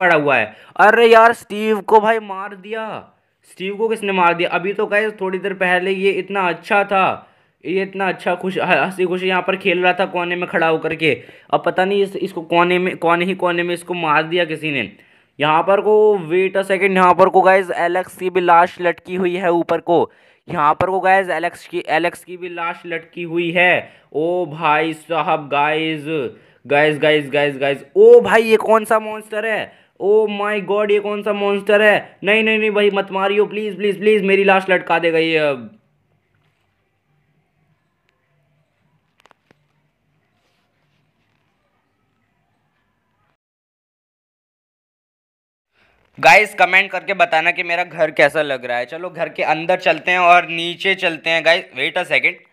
पड़ा हुआ है अरे यार स्टीव को भाई मार दिया स्टीव को किसने मार दिया अभी तो गए थोड़ी देर पहले ये इतना अच्छा था ये इतना अच्छा खुश हंसी खुशी यहाँ पर खेल रहा था कोने में खड़ा होकर के अब पता नहीं इस, इसको कोने में कोने ही कोने में इसको मार दिया किसी ने यहाँ पर को वेट अ सेकेंड यहाँ पर को गाइज एलेक्स की भी लाश लटकी हुई है ऊपर को यहाँ पर को गाइज एलेक्स की एलेक्स की भी लाश लटकी हुई है ओ भाई साहब guys guys guys guys guys ओ भाई ये कौन सा मॉन्स्टर है ओ माई गॉड ये कौन सा मॉन्स्टर है नहीं नहीं नहीं भाई मत मारियो प्लीज़ प्लीज़ प्लीज़ मेरी लाश लटका देगा ये अब गाइस कमेंट करके बताना कि मेरा घर कैसा लग रहा है चलो घर के अंदर चलते हैं और नीचे चलते हैं गाइस वेट अ सेकंड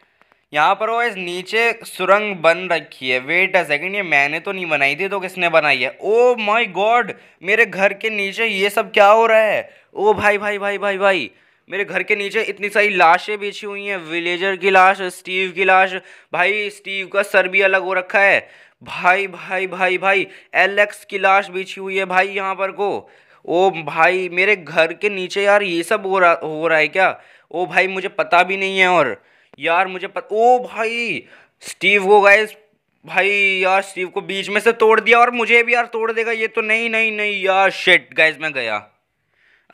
यहाँ पर वो इस नीचे सुरंग बन रखी है वेट अ सेकंड ये मैंने तो नहीं बनाई थी तो किसने बनाई है ओ माय गॉड मेरे घर के नीचे ये सब क्या हो रहा है ओ oh भाई भाई भाई भाई भाई मेरे घर के नीचे इतनी सारी लाशें बिछी हुई हैं विलेजर की लाश स्टीव की लाश भाई स्टीव का सर भी अलग हो रखा है भाई भाई भाई भाई एलेक्स की लाश बिछी हुई है भाई यहाँ पर को ओ oh भाई मेरे घर के नीचे यार ये सब हो रहा हो रहा है क्या ओ oh भाई मुझे पता भी नहीं है और यार मुझे पत... ओ भाई स्टीव को गए भाई यार स्टीव को बीच में से तोड़ दिया और मुझे भी यार तोड़ देगा ये तो नहीं नहीं नहीं यार शेट गाइज मैं गया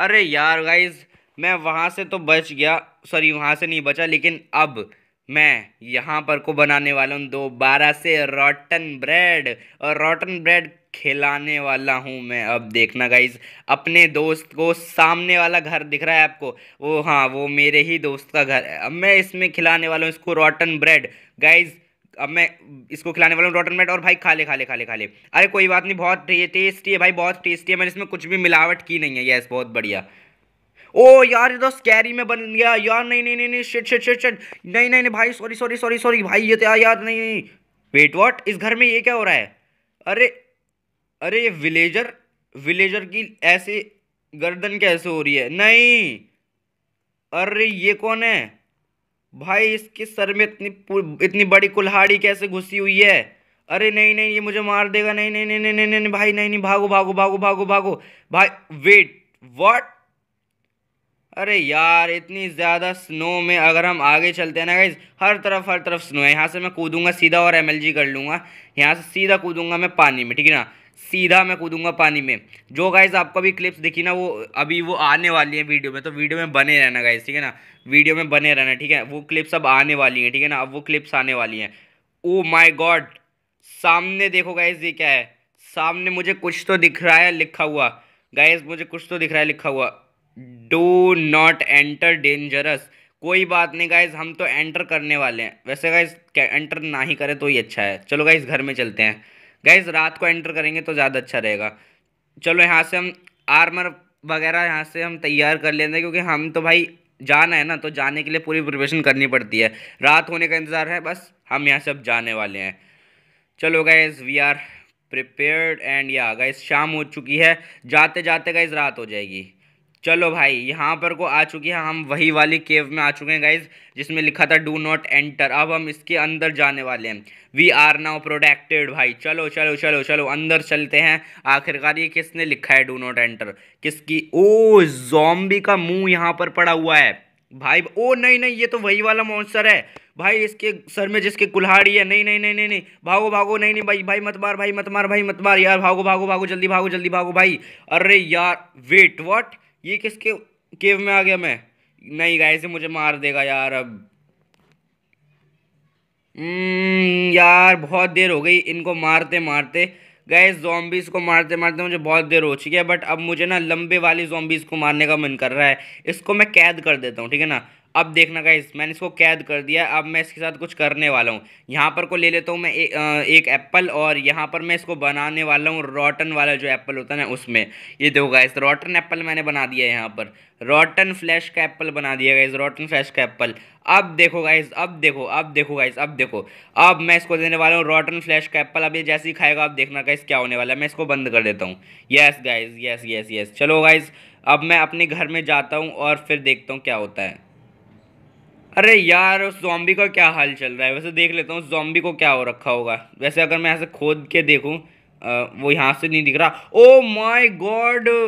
अरे यार गाइज मैं वहाँ से तो बच गया सॉरी वहाँ से नहीं बचा लेकिन अब मैं यहाँ पर को बनाने वाला हूँ दोबारा से रॉटन ब्रेड और रॉटन ब्रेड खिलाने वाला हूँ मैं अब देखना गाइज अपने दोस्त को सामने वाला घर दिख रहा है आपको वो हाँ वो मेरे ही दोस्त का घर है अब मैं इसमें खिलाने वाला हूँ इसको रॉटन ब्रेड गाइज़ अब मैं इसको खिलाने वाला हूँ रॉटन ब्रेड और भाई खा ले खा ले खा ले खा ले अरे कोई बात नहीं बहुत टेस्टी है भाई बहुत टेस्टी है मैंने इसमें कुछ भी मिलावट की नहीं है यस बहुत बढ़िया ओ यार ये तो स्कैरी में बन गया यार नहीं नहीं नहीं नहीं शिट शिट शिट शिट नहीं नहीं नहीं भाई सॉरी सॉरी सॉरी सॉरी भाई ये तो यार नहीं नहीं वेट वॉट इस घर में ये क्या हो रहा है अरे अरे ये विलेजर विलेजर की ऐसे गर्दन कैसे हो रही है नहीं अरे ये कौन है भाई इसके सर में इतनी इतनी बड़ी कुल्हाड़ी कैसे घुसी हुई है अरे नहीं नहीं ये मुझे मार देगा नहीं नहीं नहीं नहीं नहीं, नहीं भाई नहीं नहीं भागो भागो भागो भागो भागो भाई वेट व्हाट अरे यार इतनी ज़्यादा स्नो में अगर हम आगे चलते हैं ना गाइज हर तरफ हर तरफ स्नो है यहाँ से मैं कूदूंगा सीधा और एमएलजी कर लूँगा यहाँ से सीधा कूदूंगा मैं पानी में ठीक है ना सीधा मैं कूदूंगा पानी में जो गाइज आपको भी क्लिप्स दिखी ना वो अभी वो आने वाली है वीडियो में तो वीडियो में बने रहना गाइज ठीक है ना वीडियो में बने रहना ठीक है वो क्लिप्स अब आने वाली हैं ठीक है ना अब वो क्लिप्स आने वाली हैं ओ माई गॉड सामने देखो गाइज ये क्या है सामने मुझे कुछ तो दिख रहा है लिखा हुआ गाइज मुझे कुछ तो दिख रहा है लिखा हुआ डू नॉट एंटर डेंजरस कोई बात नहीं गाइज हम तो एंटर करने वाले हैं वैसे गाइज एंटर ना ही करें तो ही अच्छा है चलो गाइज घर में चलते हैं गाइज रात को एंटर करेंगे तो ज़्यादा अच्छा रहेगा चलो यहाँ से हम आर्मर वगैरह यहाँ से हम तैयार कर लेते हैं क्योंकि हम तो भाई जाना है ना तो जाने के लिए पूरी प्रिपरेशन करनी पड़ती है रात होने का इंतज़ार है बस हम यहाँ से अब जाने वाले हैं चलो guys we are prepared and या गाइज शाम हो चुकी है जाते जाते गाइज रात हो जाएगी चलो भाई यहाँ पर को आ चुकी है हम वही वाली केव में आ चुके हैं गाइज जिसमें लिखा था डू नॉट एंटर अब हम इसके अंदर जाने वाले हैं वी आर नाउ प्रोटेक्टेड भाई चलो चलो चलो चलो अंदर चलते हैं आखिरकार ये किसने लिखा है डू नॉट एंटर किसकी ओ जोम्बी का मुंह यहाँ पर पड़ा हुआ है भाई ओ नहीं नहीं ये तो वही वाला मॉन्स्टर है भाई इसके सर में जिसके कुल्हाड़ी है नहीं नहीं नहीं नहीं नहीं भागो भागो नहीं नहीं भाई भाई मत मार भाई मत मार भाई मत मार यार भागो भागो भागो जल्दी भागो जल्दी भागो भाई अरे यार वेट वॉट ये किसके केव में आ गया मैं नहीं से मुझे मार देगा यार अब हम्म, यार बहुत देर हो गई इनको मारते मारते गए जोम्बिस को मारते मारते मुझे बहुत देर हो चुकी है बट अब मुझे ना लंबे वाली जॉम्बीज़ को मारने का मन कर रहा है इसको मैं कैद कर देता हूँ ठीक है ना अब देखना गाइस मैंने इसको कैद कर दिया अब मैं इसके साथ कुछ करने वाला हूँ यहाँ पर को ले लेता हूँ मैं ए, आ, एक एप्पल और यहाँ पर मैं इसको बनाने वाला हूँ रॉटन वाला जो एप्पल होता है ना उसमें ये देखो गाइस रॉटन एप्पल मैंने बना दिया है यहाँ पर रॉटन फ्लैश का एप्पल बना दिया गाइस रॉटन फ्लैश का एप्पल अब देखो गाइस अब देखो अब देखो गाइस अब देखो अब मैं इसको देने वाला हूँ रॉटन फ्लैश का एप्पल अब ये जैसे ही खाएगा आप देखना गाइस क्या होने वाला है मैं इसको बंद कर देता हूँ yes guys yes yes yes चलो गाइस अब मैं अपने घर में जाता हूँ और फिर देखता हूँ क्या होता है अरे यार उस जॉम्बी का क्या हाल चल रहा है वैसे देख लेता हूँ उस जॉम्बी को क्या हो रखा होगा वैसे अगर मैं ऐसे खोद के देखूँ वो यहाँ से नहीं दिख रहा ओ माई गॉड